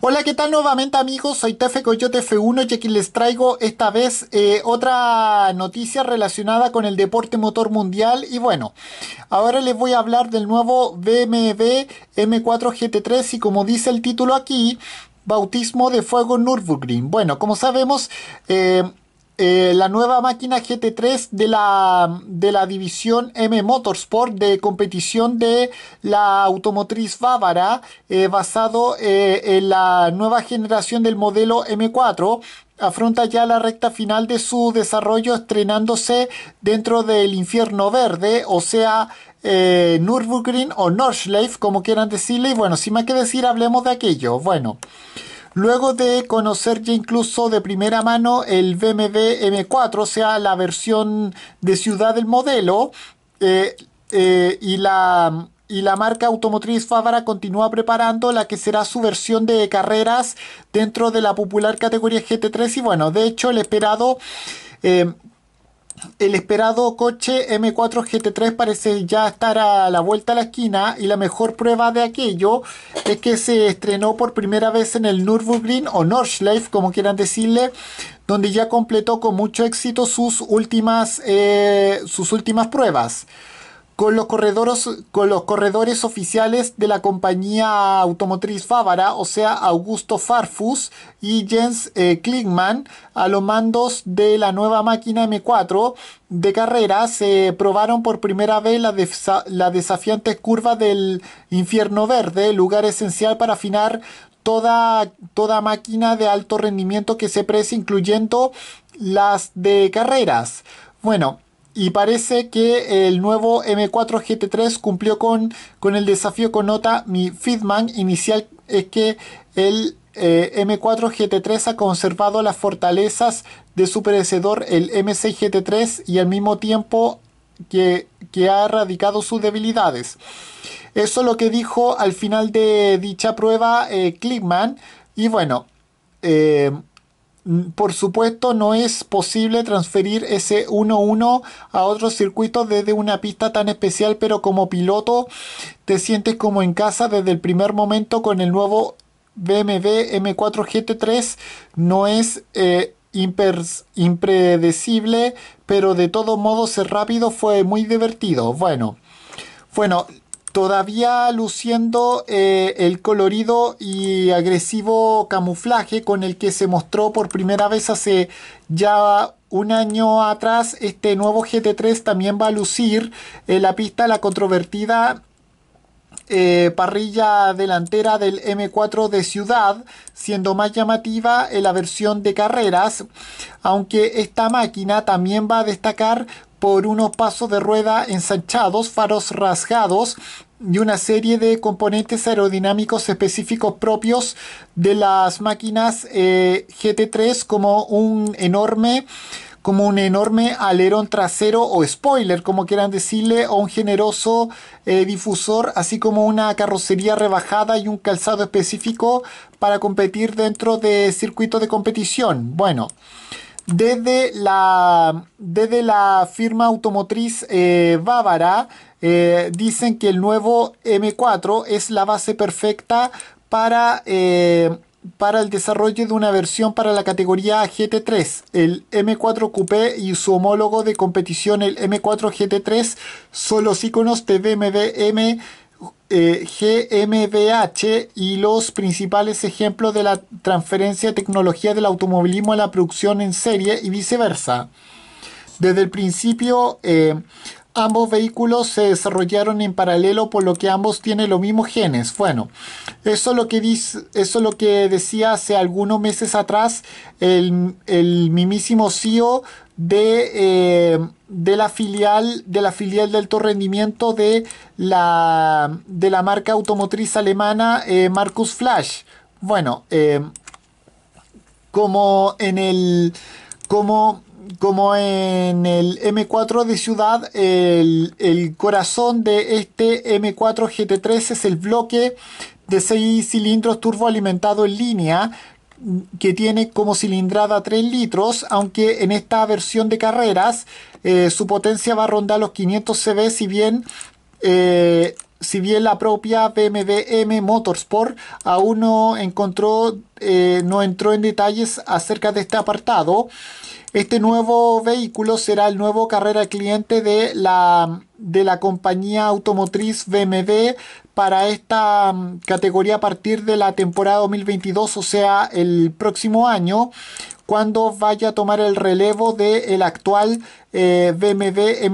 Hola, ¿qué tal nuevamente amigos? Soy Tefe Coyote F1 y aquí les traigo esta vez eh, otra noticia relacionada con el deporte motor mundial. Y bueno, ahora les voy a hablar del nuevo BMW M4 GT3 y como dice el título aquí, Bautismo de Fuego Nürburgring. Bueno, como sabemos... Eh, eh, la nueva máquina GT3 de la, de la división M Motorsport de competición de la automotriz bávara, eh, basado eh, en la nueva generación del modelo M4, afronta ya la recta final de su desarrollo estrenándose dentro del infierno verde, o sea, Nürburgring o Nordschleife, como quieran decirle. Y bueno, sin más que decir, hablemos de aquello. Bueno. Luego de conocer ya incluso de primera mano el BMW M4, o sea, la versión de ciudad del modelo, eh, eh, y la y la marca automotriz Fabra continúa preparando la que será su versión de carreras dentro de la popular categoría GT3 y bueno, de hecho el esperado eh, el esperado coche M4 GT3 parece ya estar a la vuelta a la esquina y la mejor prueba de aquello es que se estrenó por primera vez en el Nürburgring o Nordschleife como quieran decirle donde ya completó con mucho éxito sus últimas eh, sus últimas pruebas con los, corredores, con los corredores oficiales de la compañía automotriz Fávara, o sea, Augusto Farfus y Jens eh, Klingmann... Klingman, a los mandos de la nueva máquina M4 de carreras... se probaron por primera vez la desafiante curva del infierno verde, lugar esencial para afinar toda, toda máquina de alto rendimiento que se precie, incluyendo las de carreras. Bueno, y parece que el nuevo M4 GT3 cumplió con, con el desafío con nota mi feedback inicial es que el eh, M4 GT3 ha conservado las fortalezas de su predecesor el M6 GT3 y al mismo tiempo que, que ha erradicado sus debilidades. Eso es lo que dijo al final de dicha prueba Clickman eh, y bueno, eh, Mm, por supuesto no es posible transferir ese 1-1 a otro circuito desde una pista tan especial, pero como piloto te sientes como en casa desde el primer momento con el nuevo BMW M4 GT3. No es eh, impredecible, pero de todo modo ser rápido fue muy divertido. Bueno, bueno, todavía luciendo eh, el colorido y agresivo camuflaje con el que se mostró por primera vez hace ya un año atrás. Este nuevo GT3 también va a lucir en eh, la pista la controvertida eh, parrilla delantera del M4 de ciudad, siendo más llamativa en la versión de carreras, aunque esta máquina también va a destacar por unos pasos de rueda ensanchados, faros rasgados y una serie de componentes aerodinámicos específicos propios de las máquinas eh, GT3 como un enorme como un enorme alerón trasero o spoiler, como quieran decirle, o un generoso eh, difusor, así como una carrocería rebajada y un calzado específico para competir dentro de circuitos de competición. Bueno, desde la, desde la firma automotriz eh, bávara, eh, dicen que el nuevo M4 es la base perfecta para, eh, para el desarrollo de una versión para la categoría GT3. El M4 Coupé y su homólogo de competición, el M4 GT3, son los iconos de BMW eh, GMBH y los principales ejemplos de la transferencia de tecnología del automovilismo a la producción en serie y viceversa. Desde el principio, ambos vehículos se desarrollaron en paralelo por lo que ambos tienen los mismos genes. Bueno, eso es lo que, eso lo que decía hace algunos meses atrás el, el mismísimo CEO de, eh, de, la filial, de la filial de alto rendimiento de la, de la marca automotriz alemana eh, Marcus Flash. Bueno, eh, como en el... como como en el M4 de ciudad, el, corazón de este M4 GT3 es el bloque de 6 cilindros turboalimentado en línea que tiene como cilindrada 3 litros, aunque en esta versión de carreras eh, su potencia va a rondar los 500 CV, si bien eh, si bien la propia BMW Motorsport aún no encontró, eh, no entró en detalles acerca de este apartado, este nuevo vehículo será el nuevo carrera cliente de la, de la compañía automotriz BMW para esta mm, categoría a partir de la temporada 2022, o sea, el próximo año, cuando vaya a tomar el relevo del actual eh, BMW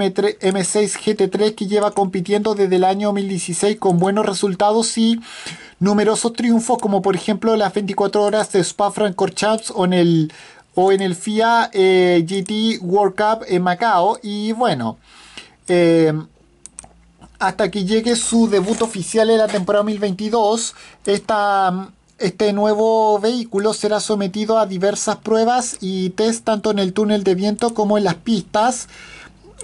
m 6 GT3 que lleva compitiendo desde el año 2016 con buenos resultados y numerosos triunfos como por ejemplo las 24 horas de Spa-Francorchamps o en el o en el FIA eh, GT World Cup en Macao y bueno eh, hasta que llegue su debut oficial en la temporada 2022 esta este nuevo vehículo será sometido a diversas pruebas y test tanto en el túnel de viento como en las pistas,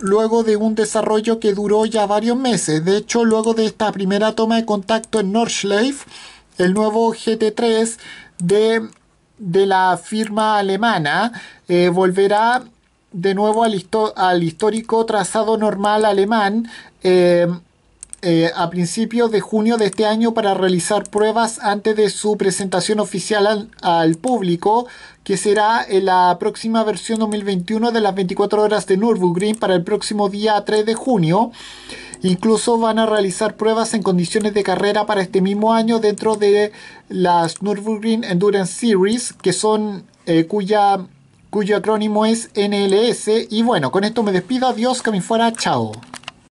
luego de un desarrollo que duró ya varios meses. De hecho, luego de esta primera toma de contacto en Nordschleife, el nuevo GT3 de, de la firma alemana eh, volverá de nuevo al, histórico trazado normal alemán. Eh, eh, a principios de junio de este año para realizar pruebas antes de su presentación oficial al, público, que será en la próxima versión 2021 de las 24 horas de Nürburgring para el próximo día 3 de junio. Incluso van a realizar pruebas en condiciones de carrera para este mismo año dentro de las Nürburgring Endurance Series, que son eh, cuya cuyo acrónimo es NLS. Y bueno, con esto me despido. Adiós, que me fuera. Chao.